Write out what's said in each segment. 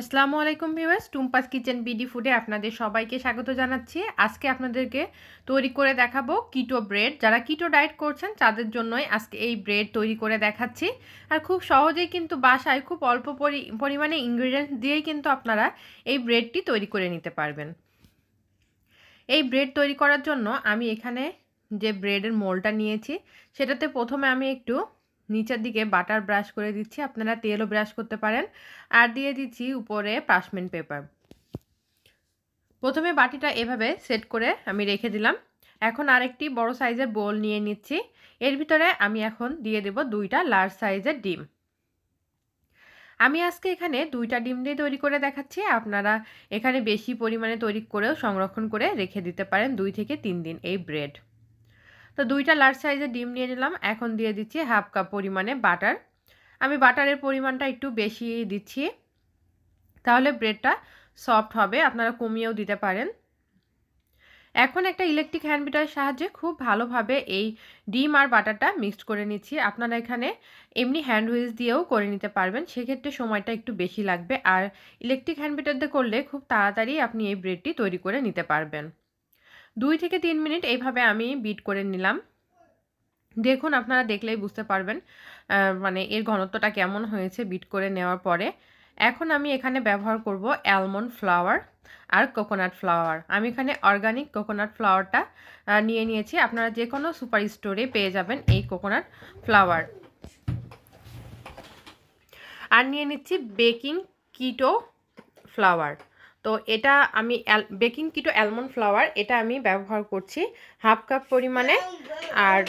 আসসালামু আলাইকুম viewers Tumpa's kitchen BD ফুডে আপনাদের সবাইকে স্বাগত জানাচ্ছি আজকে আপনাদেরকে তৈরি করে দেখাবো কিটো ব্রেড যারা কিটো ডায়েট করছেন তাদের জন্যই আজকে এই ব্রেড তৈরি করে দেখাচ্ছি আর খুব সহজেই কিন্তু বাসায় খুব অল্প পরিমাণে ইনগ্রিডিয়েন্টস দিয়েই কিন্তু আপনারা এই ব্রেডটি তৈরি করে নিতে পারবেন এই ব্রেড তৈরি করার জন্য আমি এখানে যে ব্রেডের মোলটা নিয়েছি সেটাতে প্রথমে আমি একটু নিচের দিকে বাটার ব্রাশ করে দিচ্ছি আপনারা তেলও ব্রাশ করতে পারেন আর দিয়ে দিচ্ছি উপরে পাশমেন্ট পেপার প্রথমে বাটিটা এভাবে সেট করে আমি রেখে দিলাম এখন আরেকটি বড় সাইজের বোল নিয়ে নিচ্ছি এর ভিতরে আমি এখন দিয়ে দেব দুইটা লার্জ সাইজের ডিম আমি আজকে এখানে দুইটা ডিম দিয়ে তৈরি করে দেখাচ্ছি আপনারা এখানে বেশি পরিমাণে তৈরি করেও সংরক্ষণ করে রেখে দিতে পারেন দুই থেকে তিন দিন এই ব্রেড তো দুইটা লার্জ সাইজের ডিম নিয়ে নিলাম এখন দিয়ে দিচ্ছি হাফ কাপ পরিমাণে বাটার আমি বাটারের পরিমাণটা একটু বেশি দিচ্ছি তাহলে ব্রেডটা সফট হবে আপনারা কমিয়েও দিতে পারেন এখন একটা ইলেকট্রিক হ্যান্ড বিটারের সাহায্যে খুব ভালোভাবে এই ডিম আর বাটারটা মিক্সড করে নিচ্ছি আপনারা এখানে এমনি হ্যান্ড হুইলস দিয়েও করে নিতে পারবেন সেক্ষেত্রে সময়টা একটু বেশি লাগবে আর ইলেকট্রিক হ্যান্ড বিটার দিয়ে করলে খুব তাড়াতাড়ি আপনি এই ব্রেডটি তৈরি করে নিতে পারবেন দুই থেকে তিন মিনিট এইভাবে আমি বিট করে নিলাম দেখুন আপনারা দেখলেই বুঝতে পারবেন মানে এর ঘনত্বটা কেমন হয়েছে বিট করে নেওয়ার পরে এখন আমি এখানে ব্যবহার করব অ্যালমন্ড ফ্লাওয়ার আর কোকোনাট ফ্লাওয়ার আমি এখানে অর্গানিক কোকোনাট ফ্লাওয়ারটা নিয়ে নিয়েছি আপনারা যে কোনো সুপার স্টোরে পেয়ে যাবেন এই কোকোনাট ফ্লাওয়ার আর নিয়ে নিচ্ছি বেকিং কিটো ফ্লাওয়ার তো এটা আমি বেকিং কিটো অ্যালমন্ড ফ্লাওয়ার এটা আমি ব্যবহার করছি হাফ কাপ পরিমাণে আর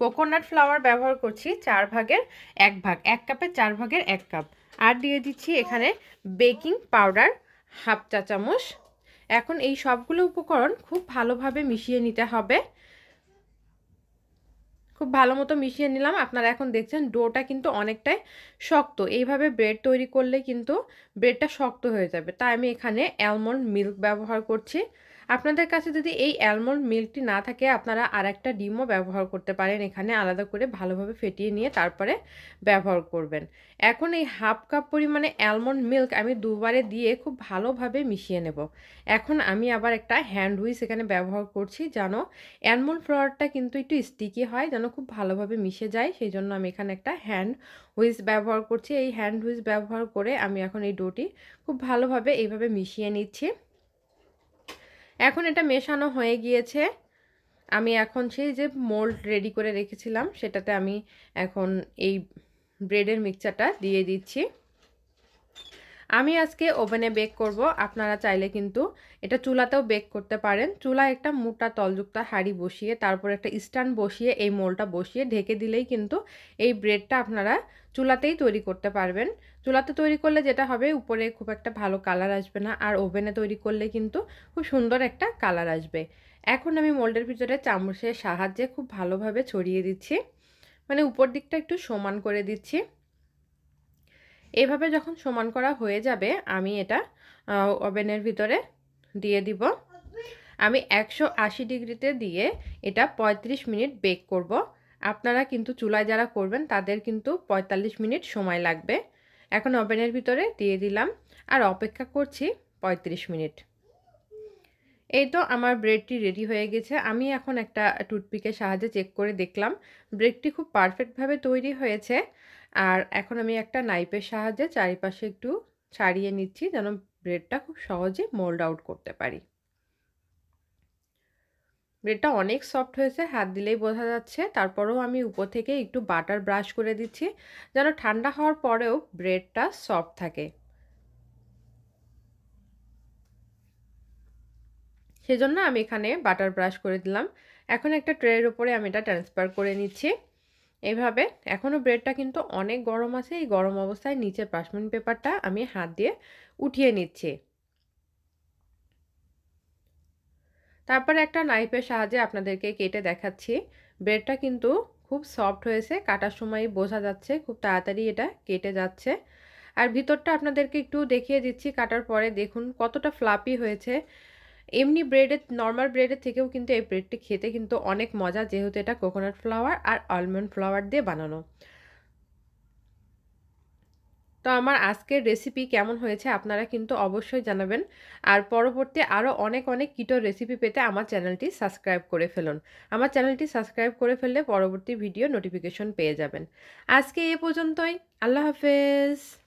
কোকোনাট ফ্লাওয়ার ব্যবহার করছি চার ভাগের এক ভাগ এক কাপের চার ভাগের এক কাপ আর দিয়ে দিচ্ছি এখানে বেকিং পাউডার হাফ চা চামচ এখন এই সবগুলো উপকরণ খুব ভালোভাবে মিশিয়ে নিতে হবে খুব ভালো মতো মিশিয়ে নিলাম আপনারা এখন দেখছেন ডোটা কিন্তু অনেকটাই শক্ত এইভাবে ব্রেড তৈরি করলে কিন্তু ব্রেডটা শক্ত হয়ে যাবে তাই আমি এখানে অ্যালমন্ড মিল্ক ব্যবহার করছি আপনাদের কাছে যদি এই অ্যালমন্ড মিল্কটি না থাকে আপনারা আর একটা ডিমও ব্যবহার করতে পারেন এখানে আলাদা করে ভালোভাবে ফেটিয়ে নিয়ে তারপরে ব্যবহার করবেন এখন এই হাফ কাপ পরিমাণে অ্যালমন্ড মিল্ক আমি দুবারে দিয়ে খুব ভালোভাবে মিশিয়ে নেব এখন আমি আবার একটা হ্যান্ড উইস এখানে ব্যবহার করছি যেন অ্যালমন্ড ফ্লাওয়ারটা কিন্তু একটু স্টিকি হয় যেন খুব ভালোভাবে মিশে যায় সেই জন্য আমি এখানে একটা হ্যান্ড হুইস ব্যবহার করছি এই হ্যান্ড হুইস ব্যবহার করে আমি এখন এই ডোটি খুব ভালোভাবে এইভাবে মিশিয়ে নিচ্ছি এখন এটা মেশানো হয়ে গিয়েছে আমি এখন সেই যে মোল্ড রেডি করে রেখেছিলাম সেটাতে আমি এখন এই ব্রেডের মিক্সচারটা দিয়ে দিচ্ছি আমি আজকে ওভেনে বেক করব আপনারা চাইলে কিন্তু এটা চুলাতেও বেক করতে পারেন চুলা একটা মোটা তলযুক্ত হাঁড়ি বসিয়ে তারপর একটা স্ট্যান্ড বসিয়ে এই মোলটা বসিয়ে ঢেকে দিলেই কিন্তু এই ব্রেডটা আপনারা চুলাতেই তৈরি করতে পারবেন চুলাতে তৈরি করলে যেটা হবে উপরে খুব একটা ভালো কালার আসবে না আর ওভেনে তৈরি করলে কিন্তু খুব সুন্দর একটা কালার আসবে এখন আমি মোল্ডের ভিতরে চামচের সাহায্যে খুব ভালোভাবে ছড়িয়ে দিচ্ছি মানে উপর দিকটা একটু সমান করে দিচ্ছি এভাবে যখন সমান করা হয়ে যাবে আমি এটা ওভেনের ভিতরে দিয়ে দিব আমি একশো আশি ডিগ্রিতে দিয়ে এটা ৩৫ মিনিট বেক করব। আপনারা কিন্তু চুলায় যারা করবেন তাদের কিন্তু ৪৫ মিনিট সময় লাগবে এখন ওভেনের ভিতরে দিয়ে দিলাম আর অপেক্ষা করছি ৩৫ মিনিট এই তো আমার ব্রেডটি রেডি হয়ে গেছে আমি এখন একটা টুথপিকের সাহায্যে চেক করে দেখলাম ব্রেডটি খুব পারফেক্টভাবে তৈরি হয়েছে আর এখন আমি একটা নাইপের সাহায্যে চারিপাশে একটু ছাড়িয়ে নিচ্ছি যেন ব্রেডটা খুব সহজে মোল্ড আউট করতে পারি ব্রেডটা অনেক সফট হয়েছে হাত দিলেই বোঝা যাচ্ছে তারপরেও আমি উপর থেকে একটু বাটার ব্রাশ করে দিচ্ছি যেন ঠান্ডা হওয়ার পরেও ব্রেডটা সফট থাকে সেজন্য আমি এখানে বাটার ব্রাশ করে দিলাম এখন একটা ট্রের উপরে আমি এটা ট্রান্সফার করে নিচ্ছি এইভাবে এখনও ব্রেডটা কিন্তু অনেক গরম আছে এই গরম অবস্থায় নিচে পাশমিন পেপারটা আমি হাত দিয়ে উঠিয়ে নিচ্ছি তারপরে একটা নাইফের সাহায্যে আপনাদেরকে কেটে দেখাচ্ছি ব্রেডটা কিন্তু খুব সফট হয়েছে কাটার সময় বোঝা যাচ্ছে খুব তাড়াতাড়ি এটা কেটে যাচ্ছে আর ভিতরটা আপনাদেরকে একটু দেখিয়ে দিচ্ছি কাটার পরে দেখুন কতটা ফ্লাপি হয়েছে এমনি ব্রেডের নর্মাল ব্রেডের থেকেও কিন্তু এই ব্রেডটি খেতে কিন্তু অনেক মজা যেহেতু এটা কোকোনাট ফ্লাওয়ার আর অলমন্ড ফ্লাওয়ার দিয়ে বানানো তো আমার আজকের রেসিপি কেমন হয়েছে আপনারা কিন্তু অবশ্যই জানাবেন আর পরবর্তী আরও অনেক অনেক কিটো রেসিপি পেতে আমার চ্যানেলটি সাবস্ক্রাইব করে ফেলুন আমার চ্যানেলটি সাবস্ক্রাইব করে ফেললে পরবর্তী ভিডিও নোটিফিকেশন পেয়ে যাবেন আজকে এ পর্যন্তই আল্লাহ হাফেজ